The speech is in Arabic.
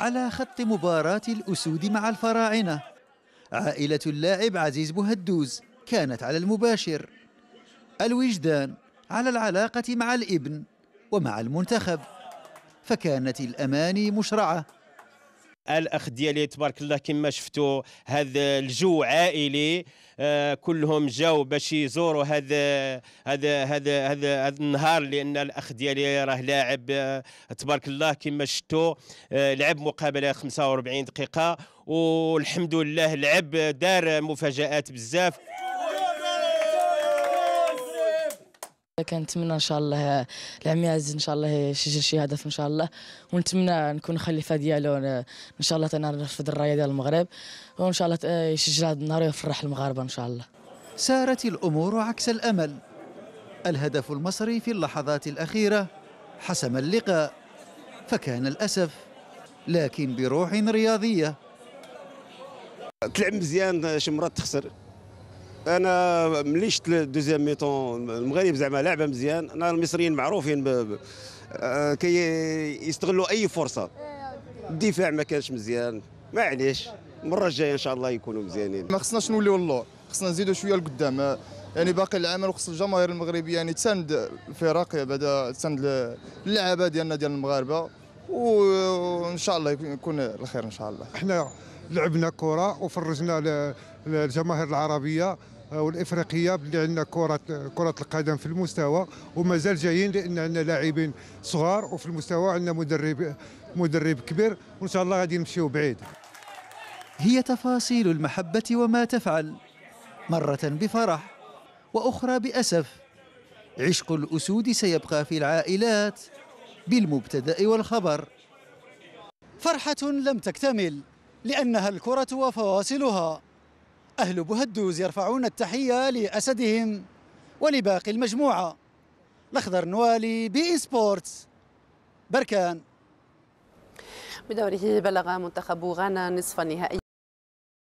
على خط مباراة الأسود مع الفراعنة عائلة اللاعب عزيز بهدوز كانت على المباشر الوجدان على العلاقة مع الابن ومع المنتخب فكانت الأماني مشرعة الاخ ديالي تبارك الله كما شفتوا هذا الجو عائلي آه، كلهم جاوا باش يزوروا هذا هذا هذا هذا هذا النهار لان الاخ ديالي راه لاعب آه، تبارك الله كما شفتوا آه، لعب مقابله 45 دقيقه والحمد لله لعب دار مفاجات بزاف كنتمنى ان شاء الله العمي عزيز ان شاء الله يسجل شي هدف ان شاء الله ونتمنى نكون خليفه ديالو ان شاء الله تنرفد الرايه ديال المغرب وان شاء الله يسجل هذا النهار ويفرح المغاربه ان شاء الله سارت الامور عكس الامل الهدف المصري في اللحظات الاخيره حسم اللقاء فكان الاسف لكن بروح رياضيه تلعب مزيان شي مرات تخسر انا ملي شفت الدوزيام ميتون المغرب زعما لعبه مزيان انا المصريين معروفين آه، كي يستغلوا اي فرصه الدفاع ما كانش مزيان معليش المره الجايه ان شاء الله يكونوا مزيانين ما خصناش نوليو اللور خصنا نزيدوا شويه لقدام آه، يعني باقي العمل وخص الجماهير المغربيه يعني تساند الفرق بعدا تساند اللعابه ديالنا ديال المغاربه وان شاء الله يكون الخير ان شاء الله احنا لعبنا كره وفرجنا للجماهير العربيه آه، والافريقيه بلي عندنا كره كره القدم في المستوى ومازال جايين لان عندنا لاعبين صغار وفي المستوى عندنا مدرب مدرب كبير وان شاء الله غادي نمشيو بعيد هي تفاصيل المحبه وما تفعل مره بفرح واخرى باسف عشق الاسود سيبقى في العائلات بالمبتدأ والخبر فرحة لم تكتمل لأنها الكرة وفواصلها أهل بهدوز يرفعون التحية لأسدهم ولباقي المجموعة الأخضر نوالي بي سبورتس بركان بدوره بلغ منتخب غانا نصف النهائي